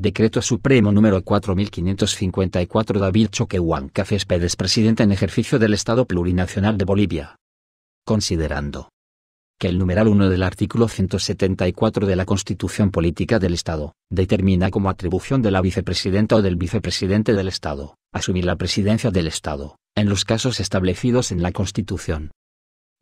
Decreto Supremo número 4554 David Choquehuanca Pérez Presidente en ejercicio del Estado Plurinacional de Bolivia. Considerando que el numeral 1 del artículo 174 de la Constitución Política del Estado, determina como atribución de la vicepresidenta o del vicepresidente del Estado, asumir la presidencia del Estado, en los casos establecidos en la Constitución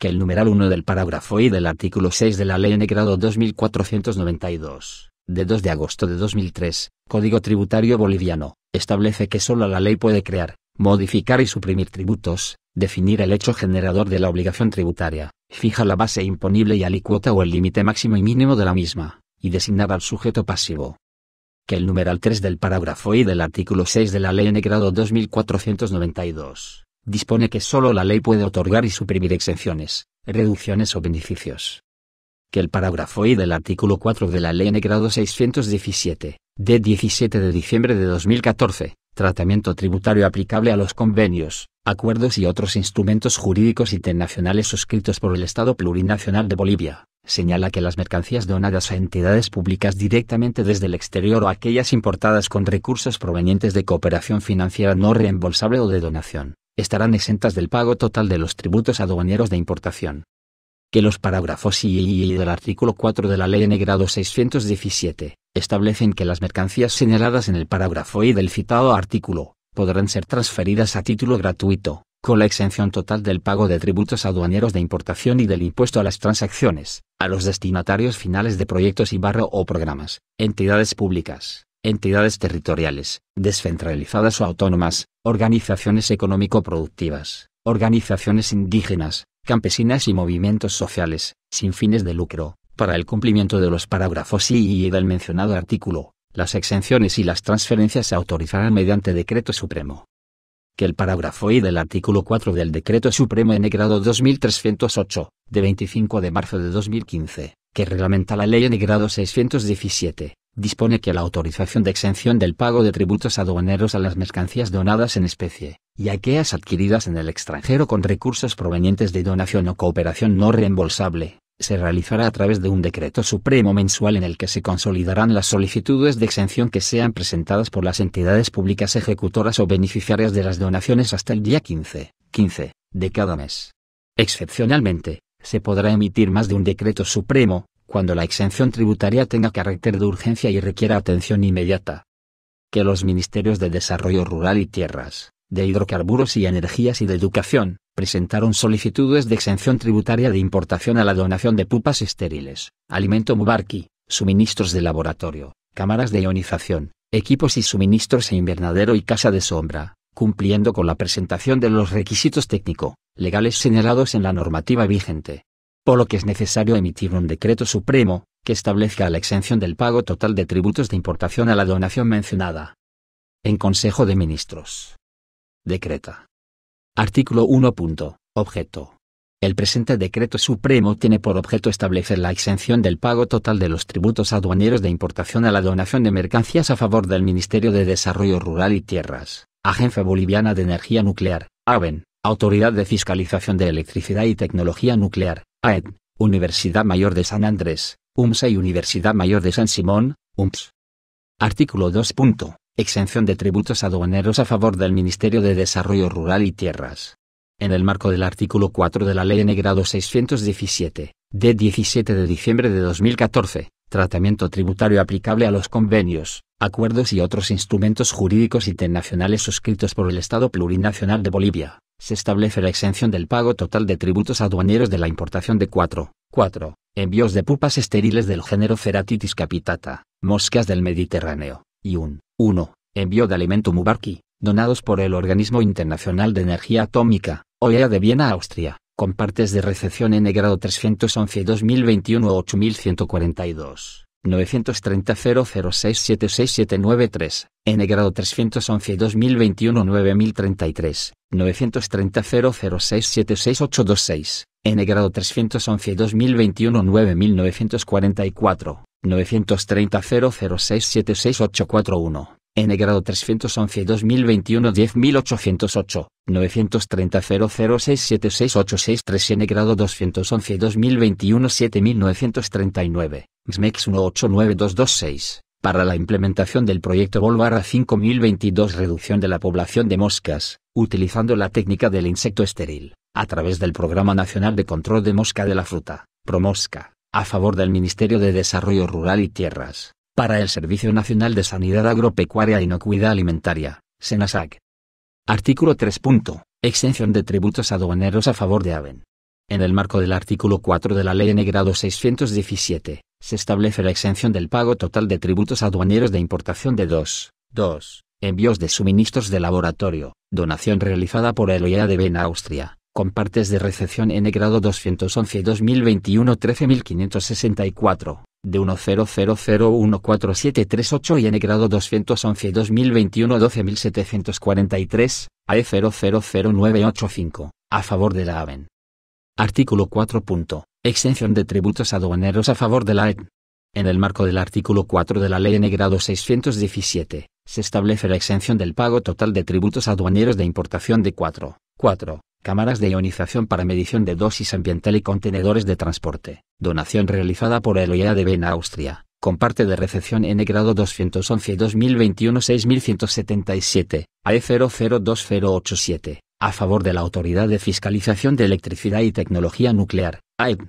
que el numeral 1 del parágrafo y del artículo 6 de la Ley en grado 2492 de 2 de agosto de 2003, Código Tributario Boliviano, establece que solo la ley puede crear, modificar y suprimir tributos, definir el hecho generador de la obligación tributaria, fija la base imponible y alicuota o el límite máximo y mínimo de la misma, y designar al sujeto pasivo. Que el numeral 3 del parágrafo y del artículo 6 de la Ley N grado 2492 dispone que solo la ley puede otorgar y suprimir exenciones, reducciones o beneficios, que el parágrafo I del artículo 4 de la Ley N. 617, de 17 de diciembre de 2014, tratamiento tributario aplicable a los convenios, acuerdos y otros instrumentos jurídicos internacionales suscritos por el Estado Plurinacional de Bolivia, señala que las mercancías donadas a entidades públicas directamente desde el exterior o aquellas importadas con recursos provenientes de cooperación financiera no reembolsable o de donación, estarán exentas del pago total de los tributos aduaneros de importación, que los parágrafos y, y, del artículo 4 de la Ley en grado 617 establecen que las mercancías señaladas en el parágrafo y del citado artículo podrán ser transferidas a título gratuito, con la exención total del pago de tributos aduaneros de importación y del impuesto a las transacciones, a los destinatarios finales de proyectos y barro o programas, entidades públicas, entidades territoriales, descentralizadas o autónomas, organizaciones económico-productivas, organizaciones indígenas, campesinas y movimientos sociales, sin fines de lucro, para el cumplimiento de los parágrafos y, del mencionado artículo, las exenciones y las transferencias se autorizarán mediante decreto supremo. Que el parágrafo y del artículo 4 del decreto supremo en grado 2308, de 25 de marzo de 2015, que reglamenta la ley en grado 617, dispone que la autorización de exención del pago de tributos aduaneros a las mercancías donadas en especie, y aquellas adquiridas en el extranjero con recursos provenientes de donación o cooperación no reembolsable, se realizará a través de un decreto supremo mensual en el que se consolidarán las solicitudes de exención que sean presentadas por las entidades públicas ejecutoras o beneficiarias de las donaciones hasta el día 15, 15 de cada mes. Excepcionalmente, se podrá emitir más de un decreto supremo, cuando la exención tributaria tenga carácter de urgencia y requiera atención inmediata. Que los Ministerios de Desarrollo Rural y Tierras, de hidrocarburos y energías y de educación, presentaron solicitudes de exención tributaria de importación a la donación de pupas estériles, alimento mubarki, suministros de laboratorio, cámaras de ionización, equipos y suministros e invernadero y casa de sombra, cumpliendo con la presentación de los requisitos técnico, legales señalados en la normativa vigente. Por lo que es necesario emitir un decreto supremo, que establezca la exención del pago total de tributos de importación a la donación mencionada. En Consejo de Ministros. Decreta. Artículo 1. Objeto. El presente decreto supremo tiene por objeto establecer la exención del pago total de los tributos aduaneros de importación a la donación de mercancías a favor del Ministerio de Desarrollo Rural y Tierras, Agencia Boliviana de Energía Nuclear, ABEN, Autoridad de Fiscalización de Electricidad y Tecnología Nuclear, AED, Universidad Mayor de San Andrés, UMSA y Universidad Mayor de San Simón, UMS. Artículo 2. Exención de tributos aduaneros a favor del Ministerio de Desarrollo Rural y Tierras. En el marco del artículo 4 de la Ley negrado 617, de 17 de diciembre de 2014, tratamiento tributario aplicable a los convenios, acuerdos y otros instrumentos jurídicos internacionales suscritos por el Estado Plurinacional de Bolivia, se establece la exención del pago total de tributos aduaneros de la importación de 4, 4, envíos de pupas estériles del género Ceratitis capitata, moscas del Mediterráneo, y un 1. Envío de alimento Mubarki, donados por el Organismo Internacional de Energía Atómica, OEA de Viena, Austria, con partes de recepción N grado 311-2021-8142. 930 00676793 N grado 311-2021-9033, 930 00676826 N grado 311-2021-9944. 930 006 N grado 311 2021 10808, 930 N grado 211 2021 7939, XMEX 189226, para la implementación del proyecto Volvar a 5022 reducción de la población de moscas, utilizando la técnica del insecto estéril, a través del Programa Nacional de Control de Mosca de la Fruta, PROMOSCA a favor del Ministerio de Desarrollo Rural y Tierras, para el Servicio Nacional de Sanidad Agropecuaria e Inocuidad Alimentaria, SENASAC. Artículo 3. Exención de tributos aduaneros a favor de AVEN. En el marco del artículo 4 de la Ley N 617, se establece la exención del pago total de tributos aduaneros de importación de 2, 2, envíos de suministros de laboratorio, donación realizada por el OEA de Ben Austria, con partes de recepción N grado 211 2021 13564 de 1-0001-4738 y N grado 211 2021 12743 a 000985 e a favor de la AVEN. Artículo 4. Exención de tributos aduaneros a favor de la AEN. En el marco del artículo 4 de la Ley N grado 617, se establece la exención del pago total de tributos aduaneros de importación de 4.4 cámaras de ionización para medición de dosis ambiental y contenedores de transporte. Donación realizada por el OEA de Austria. Comparte de recepción N grado 211 2021 6177, AE002087, a favor de la Autoridad de Fiscalización de Electricidad y Tecnología Nuclear, AED.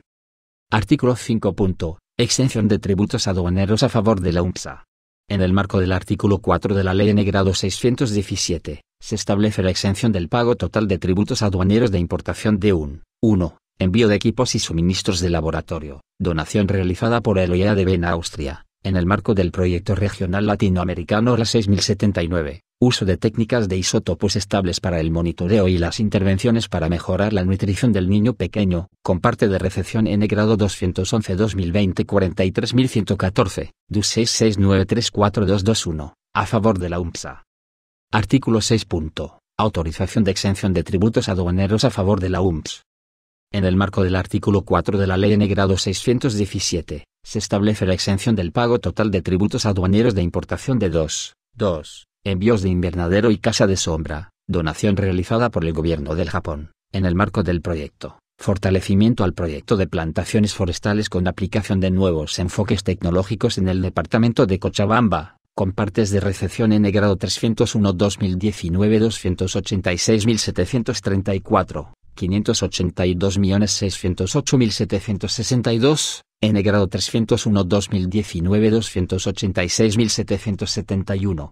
Artículo 5. Exención de tributos aduaneros a favor de la UMSA. En el marco del artículo 4 de la Ley N grado 617, se establece la exención del pago total de tributos aduaneros de importación de un 1. Envío de equipos y suministros de laboratorio, donación realizada por el OEA de Austria, en el marco del proyecto regional latinoamericano La 6079, uso de técnicas de isótopos estables para el monitoreo y las intervenciones para mejorar la nutrición del niño pequeño, con parte de recepción N grado 211-2020-43114, DU 669342221, a favor de la UMSA. Artículo 6. Autorización de exención de tributos aduaneros a favor de la UMS. En el marco del artículo 4 de la Ley Negrado 617, se establece la exención del pago total de tributos aduaneros de importación de 2, 2, envíos de invernadero y casa de sombra, donación realizada por el gobierno del Japón, en el marco del proyecto fortalecimiento al proyecto de plantaciones forestales con aplicación de nuevos enfoques tecnológicos en el departamento de Cochabamba, con partes de recepción N grado 301 2019 286 608 582.608.762, N grado 301 2019 286.771,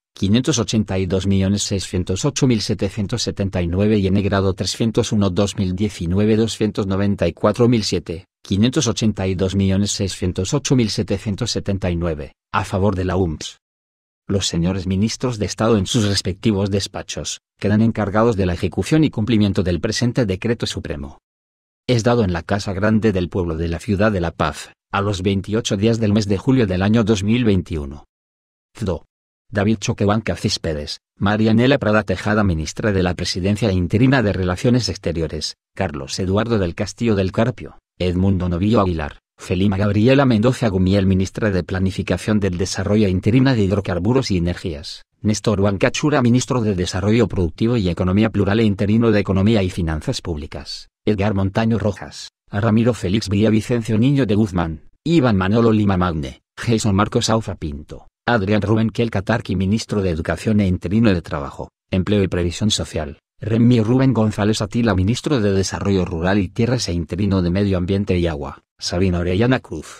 582.608.779 y en grado 301 2019 294.007, 582.608.779, a favor de la UMS. Los señores ministros de Estado en sus respectivos despachos, quedan encargados de la ejecución y cumplimiento del presente decreto supremo. Es dado en la Casa Grande del Pueblo de la Ciudad de La Paz, a los 28 días del mes de julio del año 2021. David Choquehuanca Céspedes, Marianela Prada Tejada Ministra de la Presidencia Interina de Relaciones Exteriores, Carlos Eduardo del Castillo del Carpio, Edmundo Novillo Aguilar, Felima Gabriela Mendoza Gumiel Ministra de Planificación del Desarrollo Interina de Hidrocarburos y Energías, Néstor Huancachura Ministro de Desarrollo Productivo y Economía Plural e Interino de Economía y Finanzas Públicas, Edgar Montaño Rojas, Ramiro Félix Villavicencio Niño de Guzmán, Iván Manolo Lima Magne, Jason Marcos Aufa Pinto, Adrián Rubén Kiel Katarki ministro de Educación e interino de Trabajo, Empleo y Previsión Social, Remy Rubén González Atila ministro de Desarrollo Rural y Tierras e interino de Medio Ambiente y Agua, Sabina Orellana Cruz,